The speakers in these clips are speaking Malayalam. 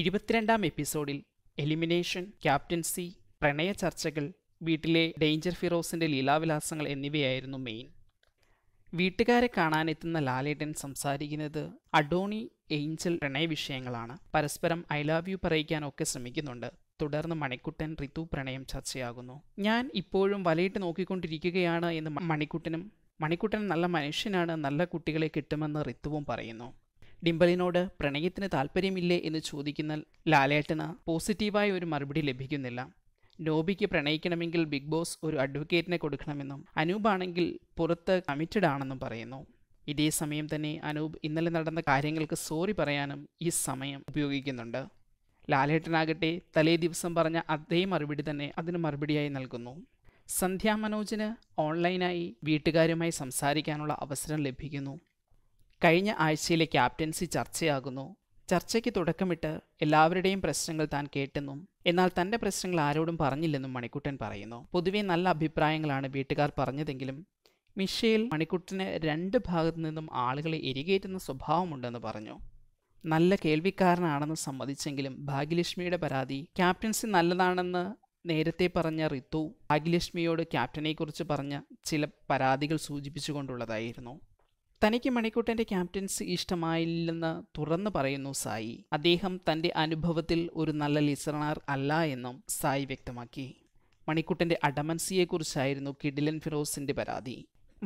ഇരുപത്തിരണ്ടാം എപ്പിസോഡിൽ എലിമിനേഷൻ ക്യാപ്റ്റൻസി പ്രണയ ചർച്ചകൾ വീട്ടിലെ ഡേഞ്ചർ ഫിറോസിൻ്റെ ലീലാവിലാസങ്ങൾ എന്നിവയായിരുന്നു മെയിൻ വീട്ടുകാരെ കാണാനെത്തുന്ന ലാലേട്ടൻ സംസാരിക്കുന്നത് അഡോണി ഏഞ്ചൽ പ്രണയ വിഷയങ്ങളാണ് പരസ്പരം ഐ ലവ് യു പറയിക്കാനൊക്കെ ശ്രമിക്കുന്നുണ്ട് തുടർന്ന് മണിക്കുട്ടൻ ഋതു പ്രണയം ചർച്ചയാകുന്നു ഞാൻ ഇപ്പോഴും വലയിട്ട് നോക്കിക്കൊണ്ടിരിക്കുകയാണ് എന്ന് മണിക്കുട്ടനും മണിക്കുട്ടൻ നല്ല മനുഷ്യനാണ് നല്ല കുട്ടികളെ കിട്ടുമെന്ന് റിത്തുവും പറയുന്നു ഡിംബലിനോട് പ്രണയത്തിന് താല്പര്യമില്ലേ എന്ന് ചോദിക്കുന്ന ലാലേട്ടന് പോസിറ്റീവായ ഒരു മറുപടി ലഭിക്കുന്നില്ല നോബിക്ക് പ്രണയിക്കണമെങ്കിൽ ബിഗ് ബോസ് ഒരു അഡ്വക്കേറ്റിനെ കൊടുക്കണമെന്നും അനൂപാണെങ്കിൽ പുറത്ത് കമ്മിറ്റഡ് ആണെന്നും പറയുന്നു ഇതേ സമയം തന്നെ അനൂപ് ഇന്നലെ നടന്ന കാര്യങ്ങൾക്ക് സോറി പറയാനും ഈ സമയം ഉപയോഗിക്കുന്നുണ്ട് ലാലേട്ടനാകട്ടെ തലേ ദിവസം പറഞ്ഞ അതേ മറുപടി തന്നെ അതിന് മറുപടിയായി നൽകുന്നു സന്ധ്യ മനോജിന് ഓൺലൈനായി വീട്ടുകാരുമായി സംസാരിക്കാനുള്ള അവസരം ലഭിക്കുന്നു കഴിഞ്ഞ ആഴ്ചയിലെ ക്യാപ്റ്റൻസി ചർച്ചയാകുന്നു ചർച്ചയ്ക്ക് തുടക്കമിട്ട് എല്ലാവരുടെയും പ്രശ്നങ്ങൾ താൻ കേട്ടെന്നും എന്നാൽ തന്റെ പ്രശ്നങ്ങൾ ആരോടും പറഞ്ഞില്ലെന്നും മണിക്കുട്ടൻ പറയുന്നു പൊതുവേ നല്ല അഭിപ്രായങ്ങളാണ് വീട്ടുകാർ പറഞ്ഞതെങ്കിലും മിഷേൽ മണിക്കുട്ടന് രണ്ട് ഭാഗത്തു നിന്നും ആളുകളെ എരികേറ്റുന്ന സ്വഭാവമുണ്ടെന്ന് പറഞ്ഞു നല്ല കേൾവിക്കാരനാണെന്ന് സമ്മതിച്ചെങ്കിലും ഭാഗ്യലക്ഷ്മിയുടെ പരാതി ക്യാപ്റ്റൻസി നല്ലതാണെന്ന് നേരത്തെ പറഞ്ഞ റിത്തു ഭാഗ്യലക്ഷ്മിയോട് ക്യാപ്റ്റനെക്കുറിച്ച് പറഞ്ഞ ചില പരാതികൾ സൂചിപ്പിച്ചുകൊണ്ടുള്ളതായിരുന്നു തനിക്ക് മണിക്കൂട്ടന്റെ ക്യാപ്റ്റൻസി ഇഷ്ടമായില്ലെന്ന് തുറന്നു പറയുന്നു സായി അദ്ദേഹം തന്റെ അനുഭവത്തിൽ ഒരു നല്ല ലിസണർ അല്ല എന്നും സായി വ്യക്തമാക്കി മണിക്കുട്ടൻ്റെ അഡമൻസിയെക്കുറിച്ചായിരുന്നു കിഡിലൻ ഫിറോസിൻ്റെ പരാതി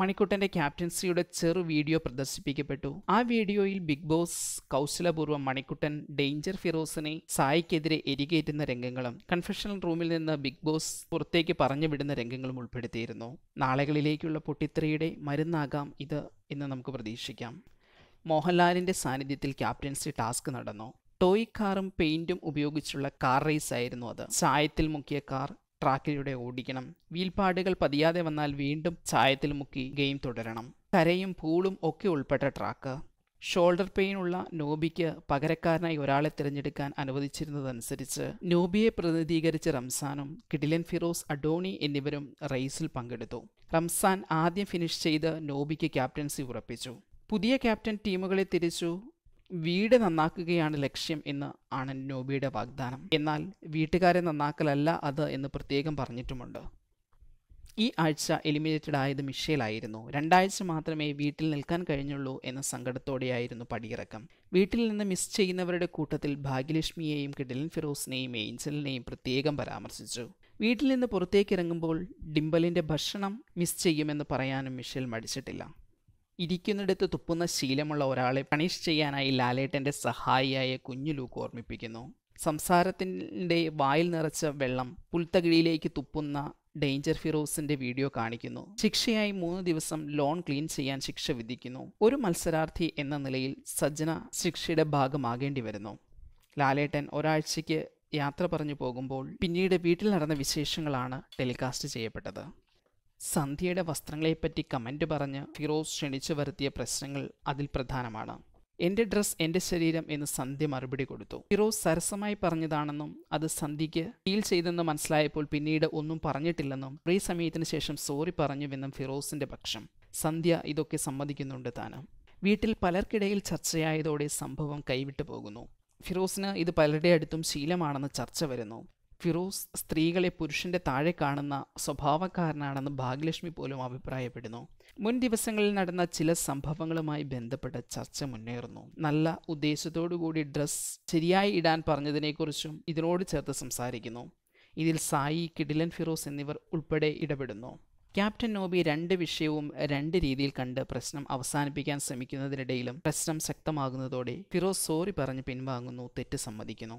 മണിക്കുട്ടൻ്റെ ക്യാപ്റ്റൻസിയുടെ ചെറു വീഡിയോ പ്രദർശിപ്പിക്കപ്പെട്ടു ആ വീഡിയോയിൽ ബിഗ് ബോസ് കൗശലപൂർവ്വം മണിക്കുട്ടൻ ഡേഞ്ചർ ഫിറോസിനെ സായിക്കെതിരെ എരികേറ്റുന്ന രംഗങ്ങളും കൺഫെഷണൽ റൂമിൽ നിന്ന് ബിഗ് ബോസ് പുറത്തേക്ക് പറഞ്ഞു വിടുന്ന രംഗങ്ങളും ഉൾപ്പെടുത്തിയിരുന്നു നാളുകളിലേക്കുള്ള പൊട്ടിത്തെറിയുടെ മരുന്നാകാം ഇത് എന്ന് നമുക്ക് പ്രതീക്ഷിക്കാം മോഹൻലാലിൻ്റെ സാന്നിധ്യത്തിൽ ക്യാപ്റ്റൻസി ടാസ്ക് നടന്നു ടോയ് കാറും പെയിൻറ്റും ഉപയോഗിച്ചുള്ള കാർ റേസ് ആയിരുന്നു അത് ചായത്തിൽ മുക്കിയ കാർ ട്രാക്കിലൂടെ ഓടിക്കണം വീൽപാടുകൾ പതിയാതെ വന്നാൽ വീണ്ടും ചായത്തിൽ മുക്കി ഗെയിം തുടരണം കരയും പൂളും ഒക്കെ ഉൾപ്പെട്ട ട്രാക്ക് ഷോൾഡർ പെയിൻ ഉള്ള നോബിക്ക് പകരക്കാരനായി ഒരാളെ തിരഞ്ഞെടുക്കാൻ അനുവദിച്ചിരുന്നതനുസരിച്ച് നോബിയെ പ്രതിനിധീകരിച്ച് റംസാനും കിഡിലൻ ഫിറോസ് അഡോണി എന്നിവരും റേസിൽ പങ്കെടുത്തു റംസാൻ ആദ്യം ഫിനിഷ് ചെയ്ത് നോബിക്ക് ക്യാപ്റ്റൻസി ഉറപ്പിച്ചു പുതിയ ക്യാപ്റ്റൻ ടീമുകളെ തിരിച്ചു വീട് നന്നാക്കുകയാണ് ലക്ഷ്യം എന്ന് ആണ് നോബിയുടെ വാഗ്ദാനം എന്നാൽ വീട്ടുകാരെ നന്നാക്കലല്ല അത് എന്ന് പ്രത്യേകം പറഞ്ഞിട്ടുമുണ്ട് ഈ ആഴ്ച എലിമിനേറ്റഡ് ആയത് മിഷേലായിരുന്നു രണ്ടാഴ്ച മാത്രമേ വീട്ടിൽ നിൽക്കാൻ കഴിഞ്ഞുള്ളൂ എന്ന സങ്കടത്തോടെയായിരുന്നു പടിയിറക്കം വീട്ടിൽ നിന്ന് മിസ് ചെയ്യുന്നവരുടെ കൂട്ടത്തിൽ ഭാഗ്യലക്ഷ്മിയെയും കിഡലിൻ ഫിറോസിനെയും ഏഞ്ചലിനെയും പ്രത്യേകം പരാമർശിച്ചു വീട്ടിൽ നിന്ന് പുറത്തേക്കിറങ്ങുമ്പോൾ ഡിംബലിൻ്റെ ഭക്ഷണം മിസ് ചെയ്യുമെന്ന് പറയാനും മിഷേൽ മടിച്ചിട്ടില്ല ഇരിക്കുന്നിടത്ത് തുപ്പുന്ന ശീലമുള്ള ഒരാളെ പണിഷ് ചെയ്യാനായി ലാലേട്ടൻ്റെ സഹായിയായ കുഞ്ഞു ലൂക്ക് ഓർമ്മിപ്പിക്കുന്നു സംസാരത്തിൻ്റെ വായിൽ നിറച്ച വെള്ളം പുൽത്തകിഴിയിലേക്ക് തുപ്പുന്ന ഡേഞ്ചർ ഫിറോസിന്റെ വീഡിയോ കാണിക്കുന്നു ശിക്ഷയായി മൂന്ന് ദിവസം ലോൺ ക്ലീൻ ചെയ്യാൻ ശിക്ഷ വിധിക്കുന്നു ഒരു മത്സരാർത്ഥി എന്ന നിലയിൽ സജ്ജന ശിക്ഷയുടെ ഭാഗമാകേണ്ടി വരുന്നു ലാലേട്ടൻ ഒരാഴ്ചയ്ക്ക് യാത്ര പറഞ്ഞു പോകുമ്പോൾ പിന്നീട് വീട്ടിൽ നടന്ന വിശേഷങ്ങളാണ് ടെലികാസ്റ്റ് ചെയ്യപ്പെട്ടത് സന്ധ്യയുടെ വസ്ത്രങ്ങളെപ്പറ്റി കമൻറ്റ് പറഞ്ഞ് ഫിറോസ് ക്ഷണിച്ചു വരുത്തിയ പ്രശ്നങ്ങൾ അതിൽ പ്രധാനമാണ് എൻ്റെ ഡ്രസ്സ് എൻ്റെ ശരീരം എന്ന് സന്ധ്യ മറുപടി കൊടുത്തു ഫിറോസ് സരസമായി പറഞ്ഞതാണെന്നും അത് സന്ധ്യയ്ക്ക് ഫീൽ ചെയ്തെന്ന് മനസ്സിലായപ്പോൾ പിന്നീട് ഒന്നും പറഞ്ഞിട്ടില്ലെന്നും കുറേ സമയത്തിന് ശേഷം സോറി പറഞ്ഞുവെന്നും ഫിറോസിൻ്റെ പക്ഷം സന്ധ്യ ഇതൊക്കെ സമ്മതിക്കുന്നുണ്ട് താനും വീട്ടിൽ പലർക്കിടയിൽ ചർച്ചയായതോടെ സംഭവം കൈവിട്ടു പോകുന്നു ഫിറോസിന് ഇത് പലരുടെ അടുത്തും ശീലമാണെന്ന് ചർച്ച വരുന്നു ഫിറോസ് സ്ത്രീകളെ പുരുഷന്റെ താഴെ കാണുന്ന സ്വഭാവക്കാരനാണെന്ന് ഭാഗ്യലക്ഷ്മി പോലും അഭിപ്രായപ്പെടുന്നു മുൻ ദിവസങ്ങളിൽ നടന്ന ചില സംഭവങ്ങളുമായി ബന്ധപ്പെട്ട ചർച്ച മുന്നേറുന്നു നല്ല കൂടി ഡ്രസ് ശരിയായി ഇടാൻ പറഞ്ഞതിനെക്കുറിച്ചും ഇതിനോട് ചേർത്ത് സംസാരിക്കുന്നു ഇതിൽ സായി കിഡിലൻ ഫിറോസ് എന്നിവർ ഉൾപ്പെടെ ഇടപെടുന്നു ക്യാപ്റ്റൻ നോബി രണ്ട് വിഷയവും രണ്ട് രീതിയിൽ കണ്ട് പ്രശ്നം അവസാനിപ്പിക്കാൻ ശ്രമിക്കുന്നതിനിടയിലും പ്രശ്നം ശക്തമാകുന്നതോടെ ഫിറോസ് സോറി പറഞ്ഞ് പിൻവാങ്ങുന്നു തെറ്റ് സമ്മതിക്കുന്നു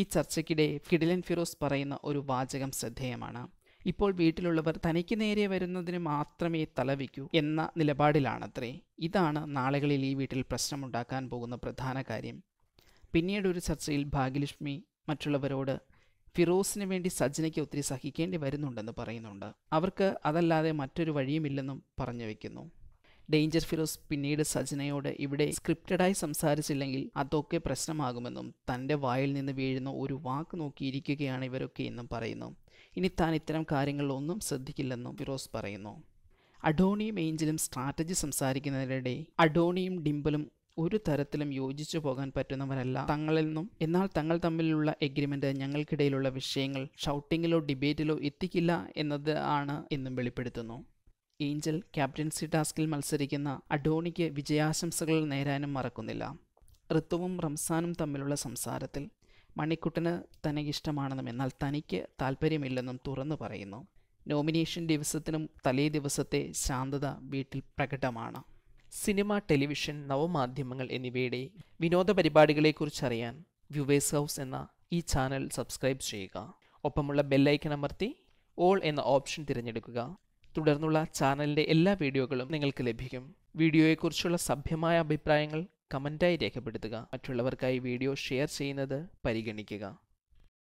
ഈ ചർച്ചയ്ക്കിടെ കിടിലൻ ഫിറോസ് പറയുന്ന ഒരു വാചകം ശ്രദ്ധേയമാണ് ഇപ്പോൾ വീട്ടിലുള്ളവർ തനിക്ക് നേരെ വരുന്നതിന് മാത്രമേ തലവിക്കൂ എന്ന നിലപാടിലാണത്രേ ഇതാണ് നാളുകളിൽ ഈ വീട്ടിൽ പ്രശ്നമുണ്ടാക്കാൻ പോകുന്ന പ്രധാന കാര്യം പിന്നീട് ഒരു ചർച്ചയിൽ ഭാഗ്യലക്ഷ്മി മറ്റുള്ളവരോട് ഫിറോസിന് വേണ്ടി സജ്ജനയ്ക്ക് ഒത്തിരി സഹിക്കേണ്ടി വരുന്നുണ്ടെന്ന് പറയുന്നുണ്ട് അവർക്ക് അതല്ലാതെ മറ്റൊരു വഴിയുമില്ലെന്നും പറഞ്ഞു വയ്ക്കുന്നു ഡേഞ്ചർ ഫിറോസ് പിന്നീട് സജനയോട് ഇവിടെ സ്ക്രിപ്റ്റഡായി സംസാരിച്ചില്ലെങ്കിൽ അതൊക്കെ പ്രശ്നമാകുമെന്നും തൻ്റെ വായിൽ നിന്ന് വീഴുന്ന ഒരു വാക്ക് നോക്കിയിരിക്കുകയാണ് ഇവരൊക്കെ എന്നും പറയുന്നു ഇനി താൻ ഇത്തരം കാര്യങ്ങളൊന്നും ശ്രദ്ധിക്കില്ലെന്നും ഫിറോസ് പറയുന്നു അഡോണിയും ഏഞ്ചലും സ്ട്രാറ്റജി സംസാരിക്കുന്നതിനിടെ അഡോണിയും ഡിംപിളും ഒരു തരത്തിലും യോജിച്ചു പോകാൻ പറ്റുന്നവരല്ല തങ്ങളിൽ നിന്നും എന്നാൽ തങ്ങൾ തമ്മിലുള്ള എഗ്രിമെന്റ് ഞങ്ങൾക്കിടയിലുള്ള വിഷയങ്ങൾ ഷൗട്ടിങ്ങിലോ ഡിബേറ്റിലോ എത്തിക്കില്ല എന്നത് ആണ് എന്നും വെളിപ്പെടുത്തുന്നു ഏഞ്ചൽ ക്യാപ്റ്റൻസി ടാസ്കിൽ മത്സരിക്കുന്ന അഡോണിക്ക് വിജയാശംസകൾ നേരാനും മറക്കുന്നില്ല ഋത്തുവും റംസാനും തമ്മിലുള്ള സംസാരത്തിൽ മണിക്കുട്ടന് തനിക്കിഷ്ടമാണെന്നും എന്നാൽ തനിക്ക് താല്പര്യമില്ലെന്നും തുറന്നു പറയുന്നു നോമിനേഷൻ ദിവസത്തിനും തലേ ദിവസത്തെ ശാന്തത വീട്ടിൽ പ്രകടമാണ് സിനിമ ടെലിവിഷൻ നവമാധ്യമങ്ങൾ എന്നിവയുടെ വിനോദ പരിപാടികളെക്കുറിച്ചറിയാൻ വ്യൂവേഴ്സ് ഹൗസ് എന്ന ഈ ചാനൽ സബ്സ്ക്രൈബ് ചെയ്യുക ഒപ്പമുള്ള ബെല്ലൈക്കൺ അമർത്തി ഓൾ എന്ന ഓപ്ഷൻ തിരഞ്ഞെടുക്കുക തുടർന്നുള്ള ചാനലിൻ്റെ എല്ലാ വീഡിയോകളും നിങ്ങൾക്ക് ലഭിക്കും വീഡിയോയെക്കുറിച്ചുള്ള സഭ്യമായ അഭിപ്രായങ്ങൾ കമൻറ്റായി രേഖപ്പെടുത്തുക മറ്റുള്ളവർക്കായി വീഡിയോ ഷെയർ ചെയ്യുന്നത് പരിഗണിക്കുക